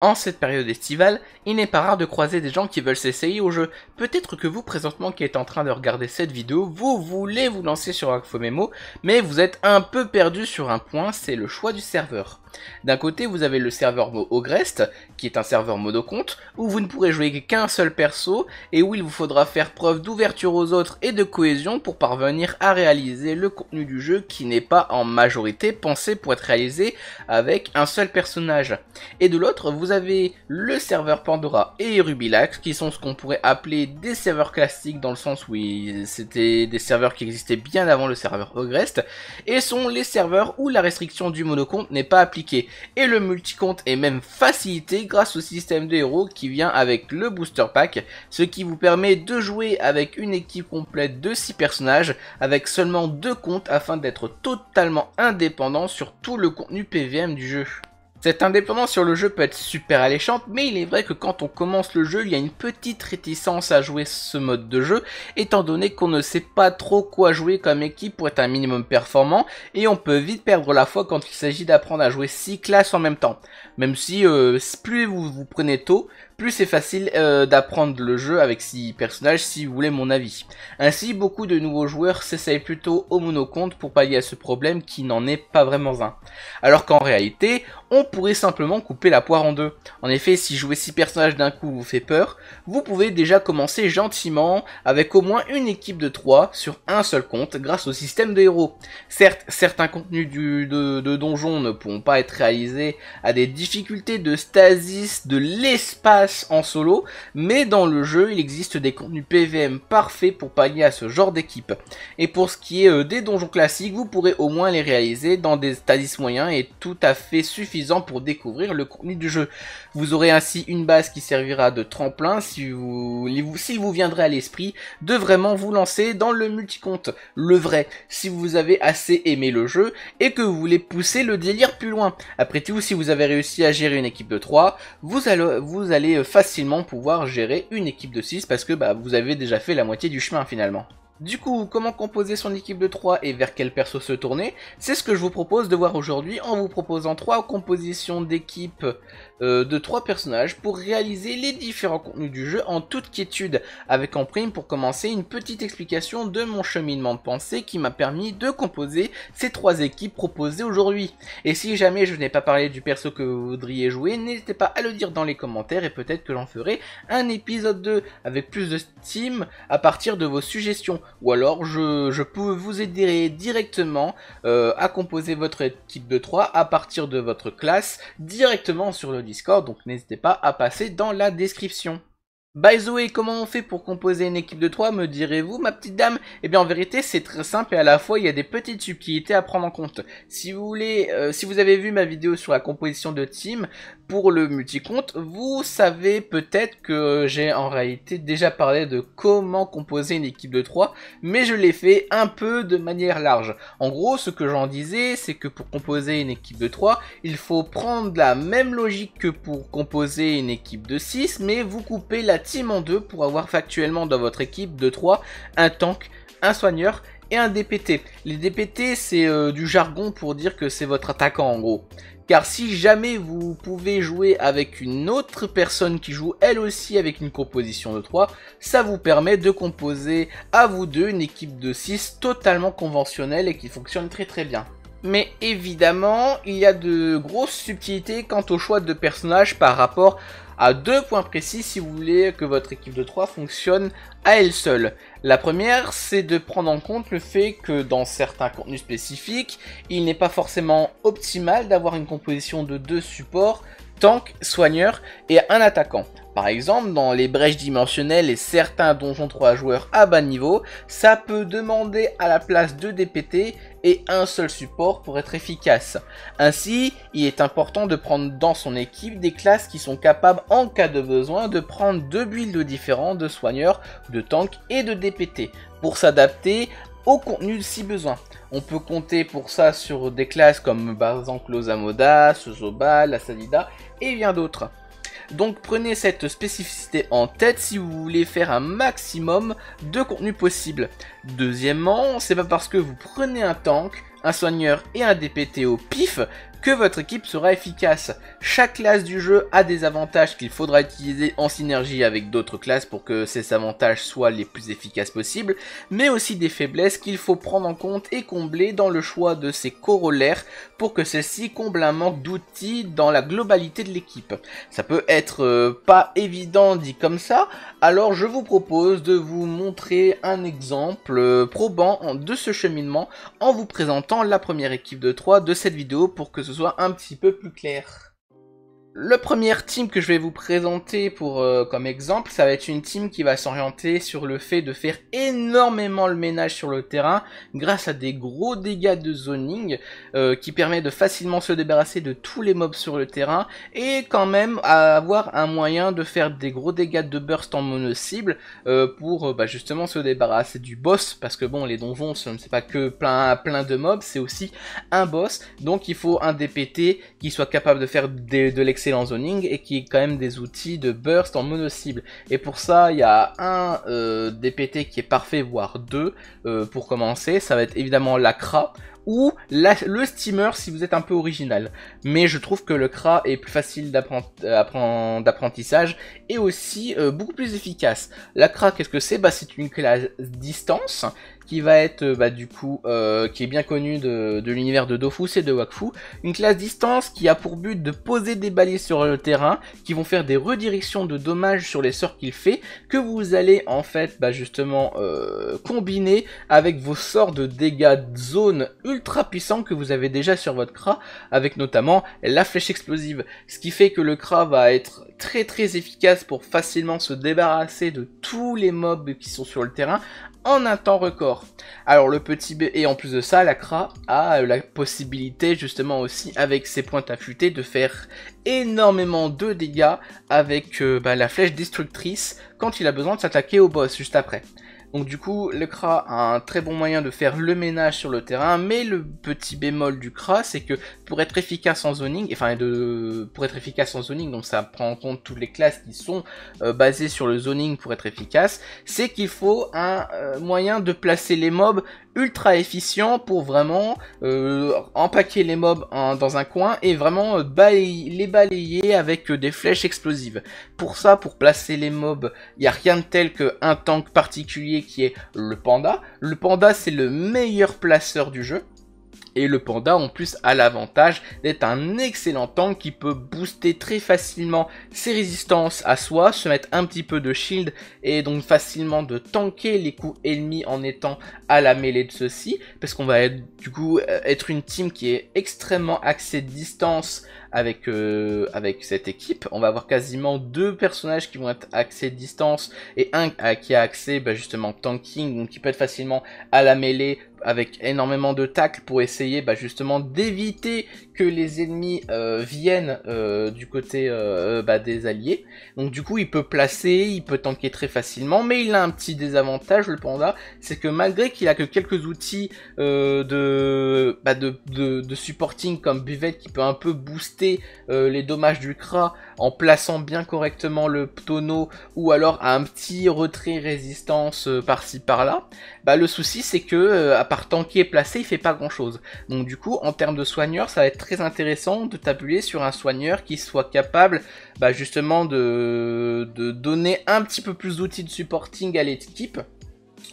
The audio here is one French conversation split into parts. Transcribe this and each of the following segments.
En cette période estivale, il n'est pas rare de croiser des gens qui veulent s'essayer au jeu. Peut-être que vous présentement qui êtes en train de regarder cette vidéo, vous voulez vous lancer sur AgfoMemo, mais vous êtes un peu perdu sur un point, c'est le choix du serveur. D'un côté, vous avez le serveur Ogrest, qui est un serveur monocompte, où vous ne pourrez jouer qu'un seul perso, et où il vous faudra faire preuve d'ouverture aux autres et de cohésion pour parvenir à réaliser le contenu du jeu qui n'est pas en majorité pensé pour être réalisé avec un seul personnage. Et de l'autre, vous avez le serveur Pandora et Rubilax, qui sont ce qu'on pourrait appeler des serveurs classiques dans le sens où c'était des serveurs qui existaient bien avant le serveur Ogrest, et sont les serveurs où la restriction du monocompte n'est pas appliquée et le multicompte est même facilité grâce au système de héros qui vient avec le booster pack, ce qui vous permet de jouer avec une équipe complète de 6 personnages avec seulement 2 comptes afin d'être totalement indépendant sur tout le contenu PVM du jeu. Cette indépendance sur le jeu peut être super alléchante, mais il est vrai que quand on commence le jeu, il y a une petite réticence à jouer ce mode de jeu, étant donné qu'on ne sait pas trop quoi jouer comme équipe pour être un minimum performant, et on peut vite perdre la foi quand il s'agit d'apprendre à jouer 6 classes en même temps. Même si euh, plus vous vous prenez tôt, plus c'est facile euh, d'apprendre le jeu avec 6 personnages si vous voulez mon avis. Ainsi, beaucoup de nouveaux joueurs s'essayent plutôt au monocompte pour pallier à ce problème qui n'en est pas vraiment un. Alors qu'en réalité, on pourrait simplement couper la poire en deux. En effet, si jouer 6 personnages d'un coup vous fait peur, vous pouvez déjà commencer gentiment avec au moins une équipe de 3 sur un seul compte grâce au système de héros. Certes, certains contenus du, de, de donjons ne pourront pas être réalisés à des difficultés de stasis, de l'espace, en solo, mais dans le jeu, il existe des contenus PVM parfaits pour pallier à ce genre d'équipe. Et pour ce qui est euh, des donjons classiques, vous pourrez au moins les réaliser dans des stasis moyens et tout à fait suffisant pour découvrir le contenu du jeu. Vous aurez ainsi une base qui servira de tremplin si vous, s'il vous viendrez à l'esprit de vraiment vous lancer dans le multicompte, le vrai, si vous avez assez aimé le jeu et que vous voulez pousser le délire plus loin. Après tout, si vous avez réussi à gérer une équipe de 3, vous allez, vous allez facilement pouvoir gérer une équipe de 6 parce que bah, vous avez déjà fait la moitié du chemin finalement. Du coup, comment composer son équipe de 3 et vers quel perso se tourner C'est ce que je vous propose de voir aujourd'hui en vous proposant 3 compositions d'équipes euh, de 3 personnages pour réaliser les différents contenus du jeu en toute quiétude, avec en prime pour commencer une petite explication de mon cheminement de pensée qui m'a permis de composer ces 3 équipes proposées aujourd'hui. Et si jamais je n'ai pas parlé du perso que vous voudriez jouer, n'hésitez pas à le dire dans les commentaires et peut-être que j'en ferai un épisode 2 avec plus de Steam à partir de vos suggestions ou alors je, je peux vous aider directement euh, à composer votre équipe de 3 à partir de votre classe directement sur le Discord, donc n'hésitez pas à passer dans la description. By the way, comment on fait pour composer une équipe de 3, me direz-vous, ma petite dame Eh bien, en vérité, c'est très simple et à la fois, il y a des petites subtilités à prendre en compte. Si vous voulez, euh, si vous avez vu ma vidéo sur la composition de team pour le multicompte, vous savez peut-être que j'ai en réalité déjà parlé de comment composer une équipe de 3, mais je l'ai fait un peu de manière large. En gros, ce que j'en disais, c'est que pour composer une équipe de 3, il faut prendre la même logique que pour composer une équipe de 6, mais vous coupez la 2 pour avoir factuellement dans votre équipe de 3 un tank, un soigneur et un DPT. Les DPT, c'est euh, du jargon pour dire que c'est votre attaquant en gros. Car si jamais vous pouvez jouer avec une autre personne qui joue elle aussi avec une composition de 3, ça vous permet de composer à vous deux une équipe de 6 totalement conventionnelle et qui fonctionne très très bien. Mais évidemment, il y a de grosses subtilités quant au choix de personnages par rapport à deux points précis si vous voulez que votre équipe de 3 fonctionne à elle seule. La première, c'est de prendre en compte le fait que dans certains contenus spécifiques, il n'est pas forcément optimal d'avoir une composition de deux supports, tank, soigneur et un attaquant. Par exemple, dans les brèches dimensionnelles et certains donjons 3 joueurs à bas niveau, ça peut demander à la place de DPT et un seul support pour être efficace. Ainsi, il est important de prendre dans son équipe des classes qui sont capables en cas de besoin de prendre deux builds différents de soigneurs, de tanks et de DPT pour s'adapter au contenu si besoin. On peut compter pour ça sur des classes comme par exemple Lozamoda, la Salida et bien d'autres. Donc prenez cette spécificité en tête si vous voulez faire un maximum de contenu possible. Deuxièmement, c'est pas parce que vous prenez un tank, un soigneur et un DPT au pif que votre équipe sera efficace. Chaque classe du jeu a des avantages qu'il faudra utiliser en synergie avec d'autres classes pour que ces avantages soient les plus efficaces possibles, mais aussi des faiblesses qu'il faut prendre en compte et combler dans le choix de ses corollaires pour que celles-ci comblent un manque d'outils dans la globalité de l'équipe. Ça peut être euh, pas évident dit comme ça, alors je vous propose de vous montrer un exemple euh, probant de ce cheminement en vous présentant la première équipe de 3 de cette vidéo pour que ce soit un petit peu plus clair le premier team que je vais vous présenter pour euh, comme exemple, ça va être une team qui va s'orienter sur le fait de faire énormément le ménage sur le terrain grâce à des gros dégâts de zoning euh, qui permet de facilement se débarrasser de tous les mobs sur le terrain et quand même avoir un moyen de faire des gros dégâts de burst en mono cible euh, pour bah, justement se débarrasser du boss parce que bon les donjons c'est pas que plein plein de mobs c'est aussi un boss donc il faut un DPT qui soit capable de faire de l'excès en zoning et qui est quand même des outils de burst en mono-cible. Et pour ça, il y a un euh, DPT qui est parfait, voire deux, euh, pour commencer. Ça va être évidemment la CRA ou le steamer si vous êtes un peu original. Mais je trouve que le CRA est plus facile euh, d'apprentissage et aussi beaucoup plus efficace. La CRA, qu'est-ce que c'est Bah c'est une classe distance qui va être euh, bah, du coup euh, qui est bien connu de, de l'univers de Dofus et de Wakfu. Une classe distance qui a pour but de poser des balais sur le terrain, qui vont faire des redirections de dommages sur les sorts qu'il fait, que vous allez en fait bah, justement euh, combiner avec vos sorts de dégâts de zone ultra puissants que vous avez déjà sur votre cra avec notamment la flèche explosive. Ce qui fait que le Kra va être très très efficace pour facilement se débarrasser de tous les mobs qui sont sur le terrain, en un temps record. Alors le petit B et en plus de ça, la CRA a euh, la possibilité justement aussi avec ses pointes affûtées de faire énormément de dégâts avec euh, bah, la flèche destructrice quand il a besoin de s'attaquer au boss juste après. Donc du coup, le cra a un très bon moyen de faire le ménage sur le terrain, mais le petit bémol du cra, c'est que pour être efficace en zoning, enfin de, pour être efficace en zoning, donc ça prend en compte toutes les classes qui sont euh, basées sur le zoning pour être efficace, c'est qu'il faut un euh, moyen de placer les mobs ultra efficient pour vraiment euh, empaquer les mobs dans un coin et vraiment euh, les balayer avec euh, des flèches explosives. Pour ça, pour placer les mobs, il n'y a rien de tel qu'un tank particulier qui est le panda. Le panda, c'est le meilleur placeur du jeu. Et le panda en plus a l'avantage d'être un excellent tank qui peut booster très facilement ses résistances à soi, se mettre un petit peu de shield et donc facilement de tanker les coups ennemis en étant à la mêlée de ceux-ci. Parce qu'on va du coup euh, être une team qui est extrêmement axée distance avec, euh, avec cette équipe. On va avoir quasiment deux personnages qui vont être axés distance et un qui a accès bah, justement tanking, donc qui peut être facilement à la mêlée avec énormément de tacles pour essayer bah, justement d'éviter que les ennemis euh, viennent euh, du côté euh, bah, des alliés. Donc du coup il peut placer, il peut tanker très facilement, mais il a un petit désavantage le panda, c'est que malgré qu'il a que quelques outils bah, de, de, supporting comme buvette qui peut un peu booster les dommages du Kra en plaçant bien correctement le tonneau ou alors à un petit retrait résistance par-ci par-là, le souci c'est que à part tanker et placer, il fait pas grand chose. Donc du coup, en termes de soigneur, ça va être très intéressant de tabuler sur un soigneur qui soit capable bah, justement de, donner un petit peu plus d'outils de supporting à l'équipe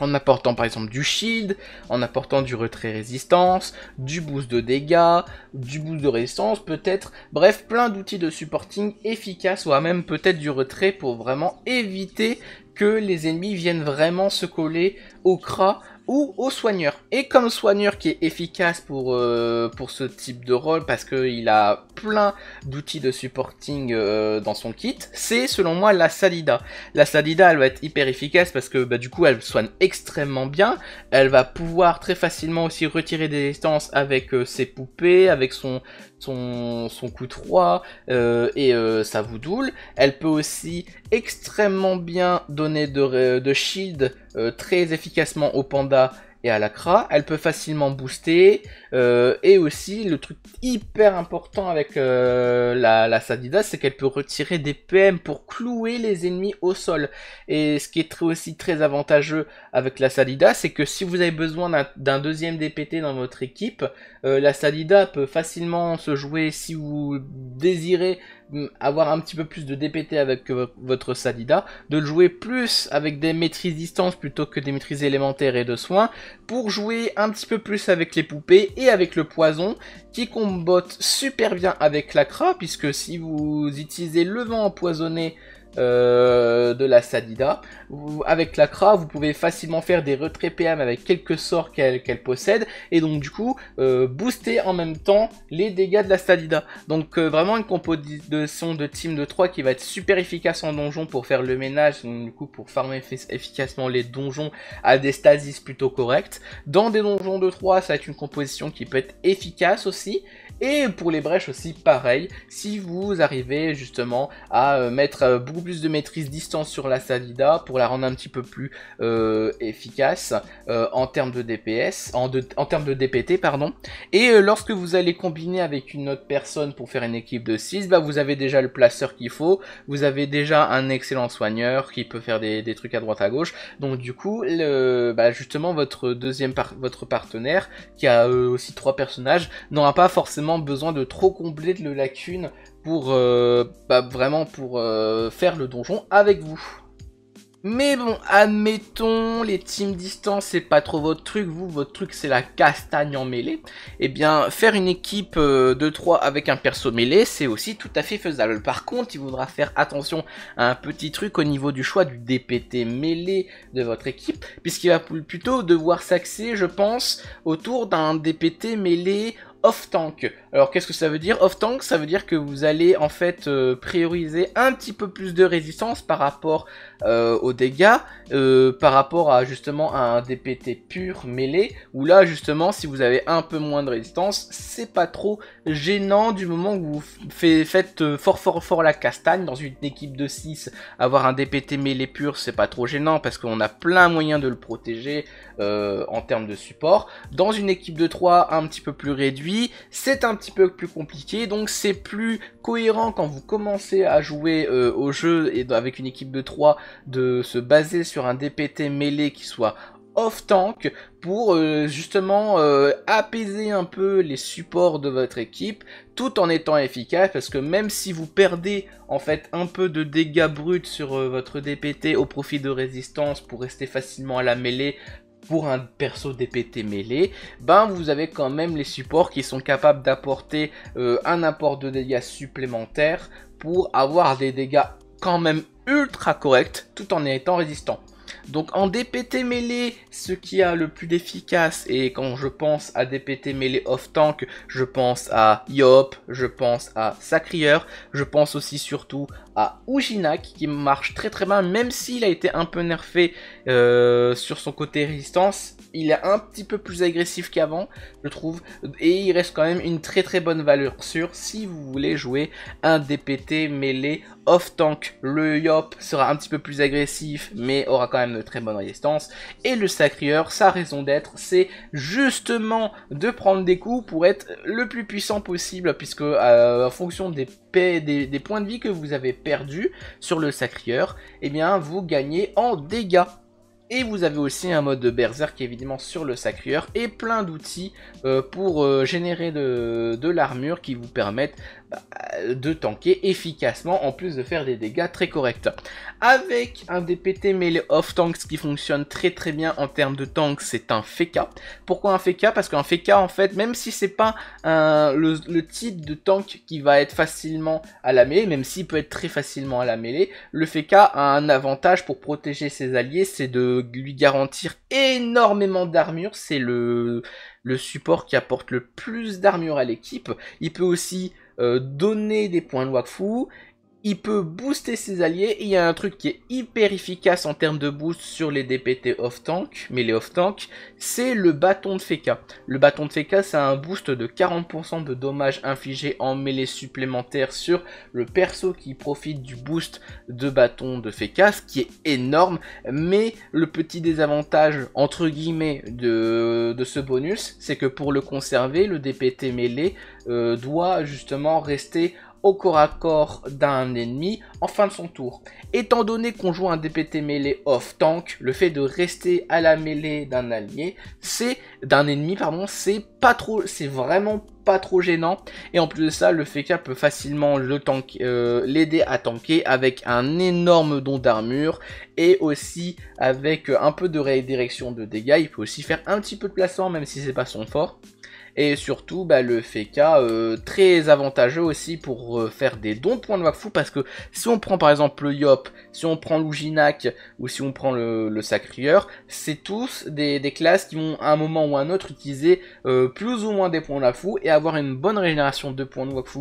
en apportant par exemple du shield, en apportant du retrait résistance, du boost de dégâts, du boost de résistance peut-être, bref plein d'outils de supporting efficaces, voire même peut-être du retrait pour vraiment éviter que les ennemis viennent vraiment se coller au cras ou au soigneur. Et comme soigneur qui est efficace pour, euh, pour ce type de rôle parce qu'il a plein d'outils de supporting euh, dans son kit, c'est selon moi la Salida. La Salida elle va être hyper efficace parce que bah, du coup elle soigne extrêmement bien, elle va pouvoir très facilement aussi retirer des distances avec euh, ses poupées, avec son, son, son coup 3 euh, et ça euh, vous doule Elle peut aussi extrêmement bien donner de, euh, de shield très efficacement au panda et à cra, elle peut facilement booster. Euh, et aussi, le truc hyper important avec euh, la, Salida, Sadida, c'est qu'elle peut retirer des PM pour clouer les ennemis au sol. Et ce qui est très, aussi très avantageux avec la Sadida, c'est que si vous avez besoin d'un deuxième DPT dans votre équipe, euh, la Sadida peut facilement se jouer si vous désirez avoir un petit peu plus de DPT avec votre Sadida, de le jouer plus avec des maîtrises distance plutôt que des maîtrises élémentaires et de soins, pour jouer un petit peu plus avec les poupées et avec le poison, qui combote super bien avec l'acra puisque si vous utilisez le vent empoisonné, euh, de la Sadida. avec la cra vous pouvez facilement faire des retraits PM avec quelques sorts qu'elle possède et donc du coup euh, booster en même temps les dégâts de la Sadida. Donc euh, vraiment une composition de team de 3 qui va être super efficace en donjon pour faire le ménage, donc du coup pour farmer efficacement les donjons à des stasis plutôt correctes. Dans des donjons de 3, ça va être une composition qui peut être efficace aussi. Et pour les brèches aussi pareil, si vous arrivez justement à mettre beaucoup plus de maîtrise distance sur la Salida pour la rendre un petit peu plus euh, efficace euh, en termes de DPS, en, en, termes de DPT, pardon. Et euh, lorsque vous allez combiner avec une autre personne pour faire une équipe de 6, bah, vous avez déjà le placeur qu'il faut, vous avez déjà un excellent soigneur qui peut faire des, trucs à droite à gauche. Donc du coup, le, bah, justement, votre deuxième par votre partenaire, qui a aussi trois personnages, n'aura pas forcément besoin de trop combler de lacunes pour euh, bah, vraiment pour euh, faire le donjon avec vous. Mais bon, admettons, les teams distance, c'est pas trop votre truc, vous, votre truc, c'est la castagne en mêlée. Eh bien, faire une équipe euh, de 3 avec un perso mêlé, c'est aussi tout à fait faisable. Par contre, il faudra faire attention à un petit truc au niveau du choix du DPT mêlé de votre équipe, puisqu'il va plutôt devoir s'axer, je pense, autour d'un DPT mêlé off-tank. Alors qu'est-ce que ça veut dire Off tank, ça veut dire que vous allez en fait euh, prioriser un petit peu plus de résistance par rapport euh, aux dégâts, euh, par rapport à justement à un DPT pur mêlé, où là justement si vous avez un peu moins de résistance, c'est pas trop gênant du moment où vous faites fort fort fort la castagne dans une équipe de 6, avoir un DPT mêlé pur, c'est pas trop gênant parce qu'on a plein moyen de le protéger en termes de support. Dans une équipe de 3 un petit peu plus réduit, c'est un petit peu plus compliqué, donc c'est plus cohérent quand vous commencez à jouer euh, au jeu et avec une équipe de 3 de se baser sur un DPT mêlé qui soit off-tank pour euh, justement euh, apaiser un peu les supports de votre équipe tout en étant efficace parce que même si vous perdez en fait un peu de dégâts bruts sur votre DPT au profit de résistance pour rester facilement à la mêlée pour un perso DPT mêlé, ben vous avez quand même les supports qui sont capables d'apporter euh, un apport de dégâts supplémentaires pour avoir des dégâts quand même ultra corrects tout en étant résistant. Donc en DPT mêlé, ce qui a le plus d'efficace, et quand je pense à DPT mêlé off-tank, je pense à Yop, je pense à Sacrieur, je pense aussi surtout à Uginak qui marche très très bien, même s'il a été un peu nerfé euh, sur son côté résistance, il est un petit peu plus agressif qu'avant, je trouve, et il reste quand même une très très bonne valeur sur si vous voulez jouer un DPT mêlée off-tank, le Yop sera un petit peu plus agressif, mais aura quand même de très bonnes résistances. Et le Sacrieur, sa raison d'être, c'est justement de prendre des coups pour être le plus puissant possible, puisque euh, en fonction des, des, points de vie que vous avez perdus sur le Sacrieur, eh bien vous gagnez en dégâts. Et vous avez aussi un mode de est évidemment sur le sacrieur et plein d'outils euh, pour euh, générer de, l'armure qui vous permettent euh, de tanker efficacement en plus de faire des dégâts très corrects. Avec un DPT melee off ce qui fonctionne très très bien en termes de tank, c'est un Feka. Pourquoi un FECA Parce qu'un FEKA en fait, même si c'est pas le, type de tank qui va être facilement à la mêlée, même s'il peut être très facilement à la mêlée, le FK a un avantage pour protéger ses alliés, c'est de lui garantir énormément d'armure. C'est le, le support qui apporte le plus d'armure à l'équipe. Il peut aussi euh, donner des points de Wakfu il peut booster ses alliés. Il y a un truc qui est hyper efficace en termes de boost sur les DPT off-tank, mais les off-tank, c'est le bâton de Feka. Le bâton de Feka, c'est un boost de 40% de dommages infligés en mêlée supplémentaire sur le perso qui profite du boost de bâton de Feka, ce qui est énorme. Mais le petit désavantage, entre guillemets, de, ce bonus, c'est que pour le conserver, le DPT mêlée euh, doit justement rester au corps à corps d'un ennemi en fin de son tour. Étant donné qu'on joue un DPT mêlée off-tank, le fait de rester à la mêlée d'un allié, c'est d'un ennemi, pardon, c'est pas trop, c'est vraiment pas trop gênant. Et en plus de ça, le FK peut facilement le tank, euh, l'aider à tanker avec un énorme don d'armure et aussi avec un peu de redirection de dégâts. Il peut aussi faire un petit peu de placement même si c'est pas son fort. Et surtout, bah, le FECA, euh, très avantageux aussi pour euh, faire des dons de points de Wakfu, parce que si on prend par exemple le Yop, si on prend l'Oujinac, ou si on prend le, le Sacrieur, c'est tous des, classes qui vont à un moment ou à un autre utiliser euh, plus ou moins des points de Wakfu, et avoir une bonne régénération de points de Wakfu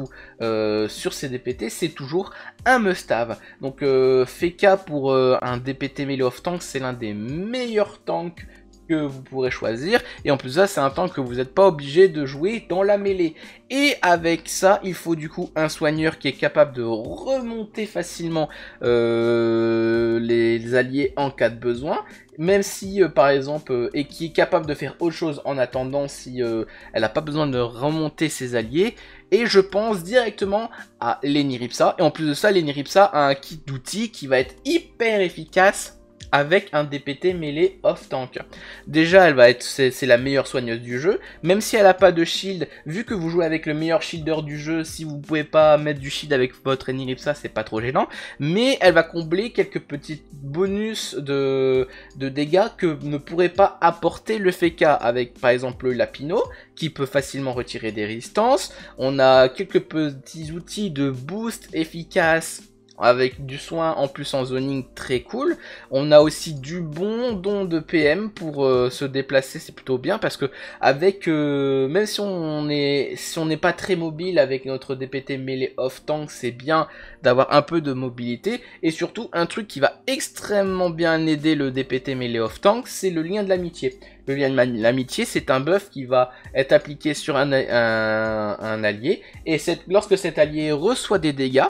sur ces DPT, c'est toujours un must-have. Donc FECA pour un DPT melee of tank, c'est l'un des meilleurs tanks que vous pourrez choisir. Et en plus ça, c'est un temps que vous n'êtes pas obligé de jouer dans la mêlée. Et avec ça, il faut du coup un soigneur qui est capable de remonter facilement euh, les alliés en cas de besoin. Même si, euh, par exemple, euh, et qui est capable de faire autre chose en attendant si elle n'a pas besoin de remonter ses alliés. Et je pense directement à Lenny Ripsa. Et en plus de ça, Lenny Ripsa a un kit d'outils qui va être hyper efficace avec un DPT mêlé off-tank. Déjà, elle va être, c'est la meilleure soigneuse du jeu. Même si elle n'a pas de shield, vu que vous jouez avec le meilleur shielder du jeu, si vous pouvez pas mettre du shield avec votre Enilipsa, c'est pas trop gênant. Mais elle va combler quelques petits bonus de, de dégâts que ne pourrait pas apporter le FK avec par exemple le Lapino qui peut facilement retirer des résistances. On a quelques petits outils de boost efficaces avec du soin en plus en zoning très cool. On a aussi du bon don de PM pour euh, se déplacer, c'est plutôt bien parce que avec euh, même si on est si on n'est pas très mobile avec notre DPT melee off tank, c'est bien d'avoir un peu de mobilité et surtout un truc qui va extrêmement bien aider le DPT melee off tank, c'est le lien de l'amitié. Le lien de l'amitié, c'est un buff qui va être appliqué sur un, un, allié et lorsque cet allié reçoit des dégâts,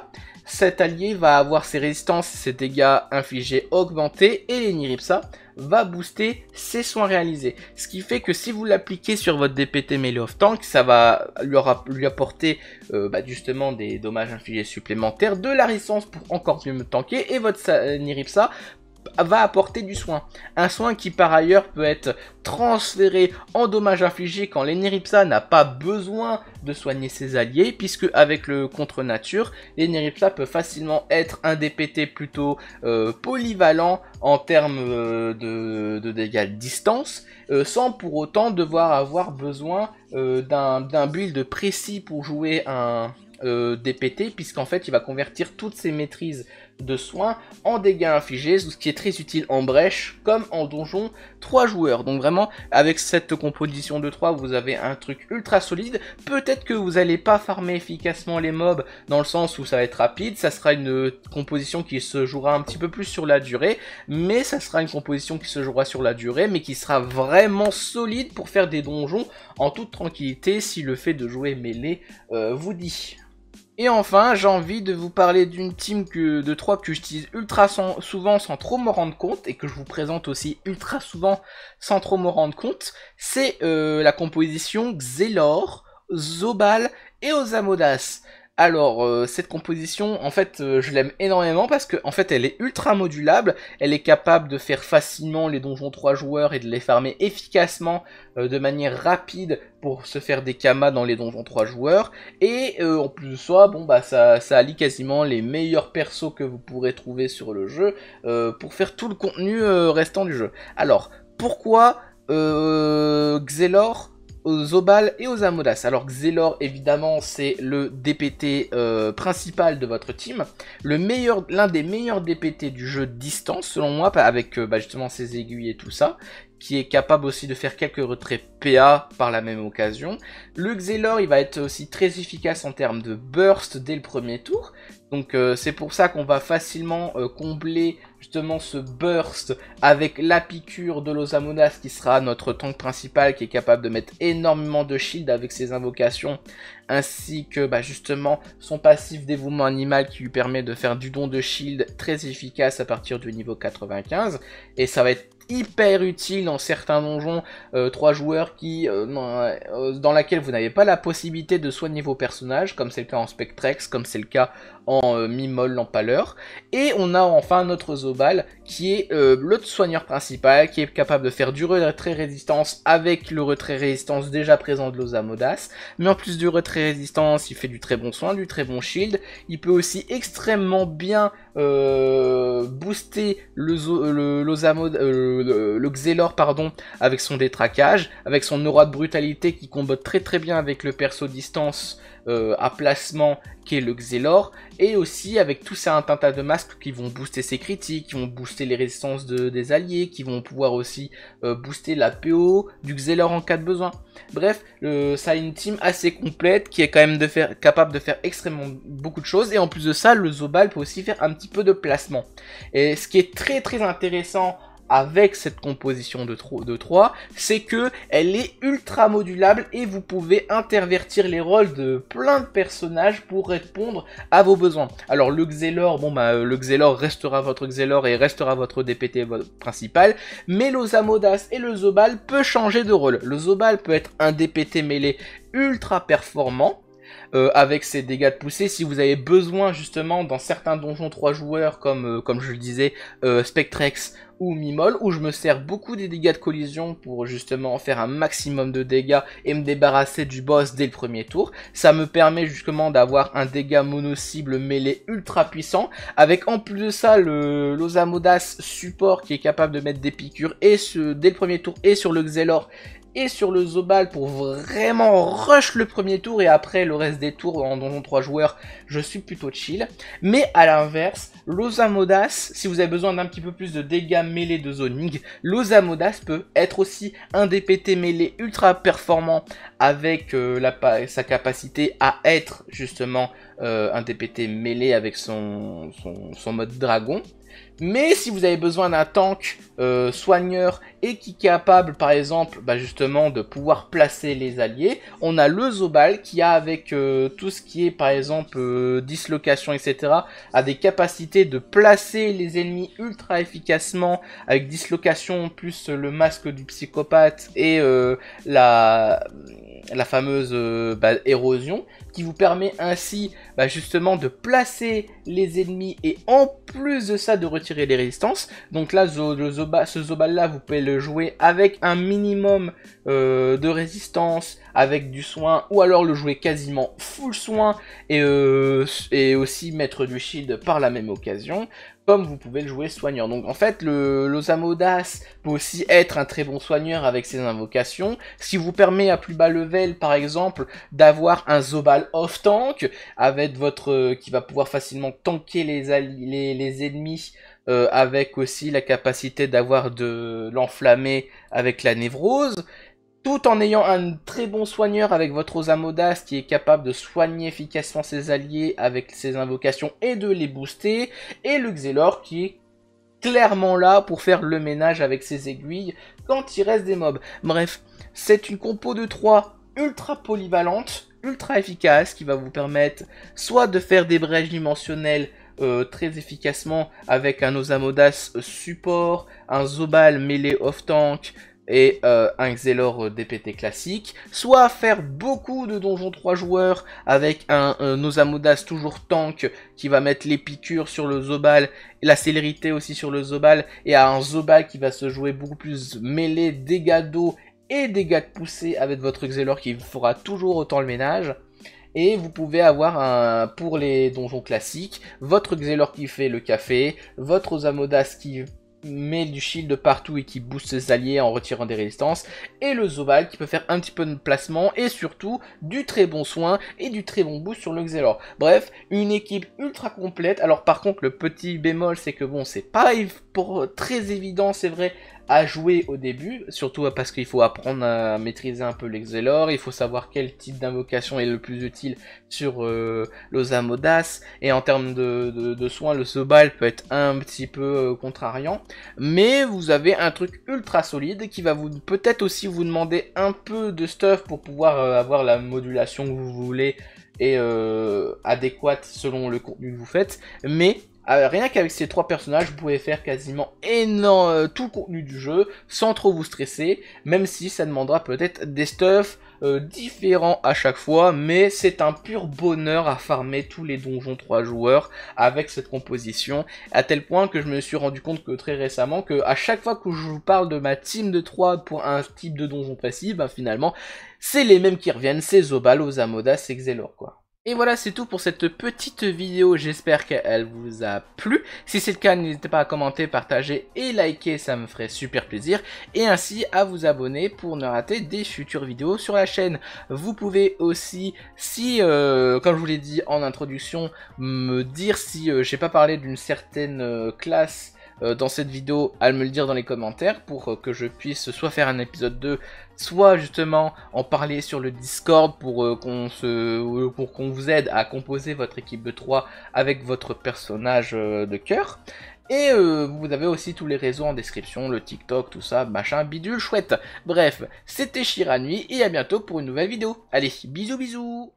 cet allié va avoir ses résistances ses dégâts infligés augmentés et les Niripsa va booster ses soins réalisés. Ce qui fait que si vous l'appliquez sur votre DPT melee of tank, ça va lui, apporter euh, bah, justement des dommages infligés supplémentaires, de la résistance pour encore mieux me tanker et votre euh, Niripsa va apporter du soin. Un soin qui par ailleurs peut être transféré en dommage infligés quand l'Eneripsa n'a pas besoin de soigner ses alliés, puisque avec le contre-nature, l'Eneripsa peut facilement être un DPT plutôt euh, polyvalent en termes euh, de, dégâts de distance, euh, sans pour autant devoir avoir besoin d'un build précis pour jouer un, DPT, puisqu'en fait il va convertir toutes ses maîtrises de soins en dégâts infligés, ce qui est très utile en brèche comme en donjon 3 joueurs. Donc vraiment, avec cette composition de 3, vous avez un truc ultra solide. Peut-être que vous n'allez pas farmer efficacement les mobs dans le sens où ça va être rapide, ça sera une composition qui se jouera un petit peu plus sur la durée, mais ça sera une composition qui se jouera sur la durée, mais qui sera vraiment solide pour faire des donjons en toute tranquillité si le fait de jouer mêlé euh, vous dit. Et enfin, j'ai envie de vous parler d'une team que, de trois que j'utilise ultra souvent sans trop me rendre compte et que je vous présente aussi ultra souvent sans trop me rendre compte. C'est euh, la composition Xelor, Zobal et Osamodas. Alors euh, cette composition, en fait, euh, je l'aime énormément parce que en fait, elle est ultra modulable. Elle est capable de faire facilement les donjons 3 joueurs et de les farmer efficacement euh, de manière rapide pour se faire des kamas dans les donjons 3 joueurs. Et en plus de ça, bon bah ça, ça allie quasiment les meilleurs persos que vous pourrez trouver sur le jeu pour faire tout le contenu restant du jeu. Alors pourquoi Xelor aux Obal et aux Amodas. Alors Xelor, évidemment, c'est le DPT euh, principal de votre team. Le meilleur, l'un des meilleurs DPT du jeu distance, selon moi, avec euh, bah, justement ses aiguilles et tout ça qui est capable aussi de faire quelques retraits PA par la même occasion. Le Xelor, il va être aussi très efficace en termes de burst dès le premier tour. Donc euh, c'est pour ça qu'on va facilement euh, combler justement ce burst avec la piqûre de l'Osamonas qui sera notre tank principal qui est capable de mettre énormément de shield avec ses invocations ainsi que bah, justement son passif dévouement animal qui lui permet de faire du don de shield très efficace à partir du niveau 95 et ça va être hyper utile dans certains donjons, 3 euh, trois joueurs qui euh, euh, dans laquelle vous n'avez pas la possibilité de soigner vos personnages, comme c'est le cas en Spectrex, comme c'est le cas en euh, mi molle en pâleur. Et on a enfin notre Zobal qui est euh, le soigneur principal, qui est capable de faire du retrait résistance avec le retrait résistance déjà présent de l'Osamodas. Mais en plus du retrait résistance, il fait du très bon soin, du très bon shield. Il peut aussi extrêmement bien euh, booster le, euh, le, le, Xelor pardon, avec son détraquage, avec son aura de brutalité qui combat très très bien avec le perso distance euh, à placement qui est le Xelor, et aussi avec tous ces un tas de masques qui vont booster ses critiques, qui vont booster les résistances de, des alliés, qui vont pouvoir aussi euh, booster la PO du Xelor en cas de besoin. Bref, ça a une team assez complète qui est quand même de faire, capable de faire extrêmement beaucoup de choses, et en plus de ça, le Zobal peut aussi faire un petit peu de placement. Et ce qui est très très intéressant avec cette composition de, 3, c'est que elle est ultra modulable et vous pouvez intervertir les rôles de plein de personnages pour répondre à vos besoins. Alors le Xelor, bon bah euh, le Xelor restera votre Xelor et restera votre DPT euh, principal, mais l'Osamodas et le Zobal peut changer de rôle. Le Zobal peut être un DPT mêlé ultra performant euh, avec ses dégâts de poussée. Si vous avez besoin justement dans certains donjons 3 joueurs comme, euh, comme je le disais euh, Spectrex ou Mimol où je me sers beaucoup des dégâts de collision pour justement faire un maximum de dégâts et me débarrasser du boss dès le premier tour. Ça me permet justement d'avoir un dégât mono-cible mêlé ultra puissant avec en plus de ça le l'Osamodas support qui est capable de mettre des piqûres et ce, dès le premier tour et sur le Xelor et sur le Zobal pour vraiment rush le premier tour et après le reste des tours en donjon 3 joueurs, je suis plutôt chill. Mais à l'inverse, l'Ozamodas, si vous avez besoin d'un petit peu plus de dégâts mêlés de zoning, l'Ozamodas peut être aussi un DPT mêlé ultra performant avec euh, sa capacité à être justement euh, un DPT mêlé avec son mode dragon. Mais si vous avez besoin d'un tank euh, soigneur et qui est capable, par exemple, bah, justement de pouvoir placer les alliés, on a le Zobal qui a avec euh, tout ce qui est, par exemple, euh, dislocation, etc., a des capacités de placer les ennemis ultra efficacement avec dislocation plus le masque du psychopathe et la fameuse bah, érosion, qui vous permet ainsi bah, justement de placer les ennemis et en plus de ça de retirer les résistances. Donc là, ce Zobal là, vous pouvez le jouer avec un minimum euh, de résistance, avec du soin, ou alors le jouer quasiment full soin euh, et, aussi mettre du shield par la même occasion comme vous pouvez le jouer soigneur. Donc en fait, le l'Osamodas peut aussi être un très bon soigneur avec ses invocations, ce qui vous permet à plus bas level, par exemple, d'avoir un Zobal off-tank, avec votre euh, qui va pouvoir facilement tanker les, les, ennemis, euh, avec aussi la capacité d'avoir de l'enflammer avec la névrose, tout en ayant un très bon soigneur avec votre Osamodas qui est capable de soigner efficacement ses alliés avec ses invocations et de les booster, et le Xelor qui est clairement là pour faire le ménage avec ses aiguilles quand il reste des mobs. Bref, c'est une compo de 3 ultra polyvalente ultra efficace qui va vous permettre soit de faire des brèches dimensionnelles euh, très efficacement avec un Osamodas euh, support, un Zobal mêlé off-tank et euh, un Xelor DPT classique, soit faire beaucoup de donjons 3 joueurs avec un, Osamodas toujours tank qui va mettre les piqûres sur le Zobal, la célérité aussi sur le Zobal, et à un Zobal qui va se jouer beaucoup plus mêlé, dégâts d'eau et gars de poussée avec votre Xelor qui fera toujours autant le ménage. Et vous pouvez avoir un, pour les donjons classiques, votre Xelor qui fait le café, votre Zamodas qui met du shield partout et qui booste ses alliés en retirant des résistances, et le Zoval qui peut faire un petit peu de placement, et surtout du très bon soin et du très bon boost sur le Xelor. Bref, une équipe ultra complète, alors par contre le petit bémol c'est que bon c'est pas pour très évident c'est vrai à jouer au début, surtout parce qu'il faut apprendre à maîtriser un peu l'Exelor, il faut savoir quel type d'invocation est le plus utile sur euh, l'Osamodas, et en termes de, de, soins, le Sobal peut être un petit peu euh, contrariant, mais vous avez un truc ultra solide qui va vous peut-être aussi vous demander un peu de stuff pour pouvoir euh, avoir la modulation que vous voulez et euh, adéquate selon le contenu que vous faites, mais ah, euh, rien qu'avec ces trois personnages, vous pouvez faire quasiment énorme, euh, tout le contenu du jeu sans trop vous stresser, même si ça demandera peut-être des stuffs euh, différents à chaque fois, mais c'est un pur bonheur à farmer tous les donjons 3 joueurs avec cette composition, à tel point que je me suis rendu compte que très récemment, que à chaque fois que je vous parle de ma team de 3 pour un type de donjon précis, ben finalement, c'est les mêmes qui reviennent, c'est Zobal, Osamoda, c'est Xelor quoi. Et voilà, c'est tout pour cette petite vidéo. J'espère qu'elle vous a plu. Si c'est le cas, n'hésitez pas à commenter, partager et liker, ça me ferait super plaisir. Et ainsi à vous abonner pour ne rater des futures vidéos sur la chaîne. Vous pouvez aussi, si, euh, comme je vous l'ai dit en introduction, me dire si euh, j'ai pas parlé d'une certaine euh, classe euh, dans cette vidéo à me le dire dans les commentaires pour euh, que je puisse soit faire un épisode 2, soit justement en parler sur le Discord pour euh, qu'on pour qu'on vous aide à composer votre équipe de 3 avec votre personnage de cœur. Et vous avez aussi tous les réseaux en description, le TikTok, tout ça, machin, bidule, chouette. Bref, c'était Shiranui et à bientôt pour une nouvelle vidéo. Allez, bisous bisous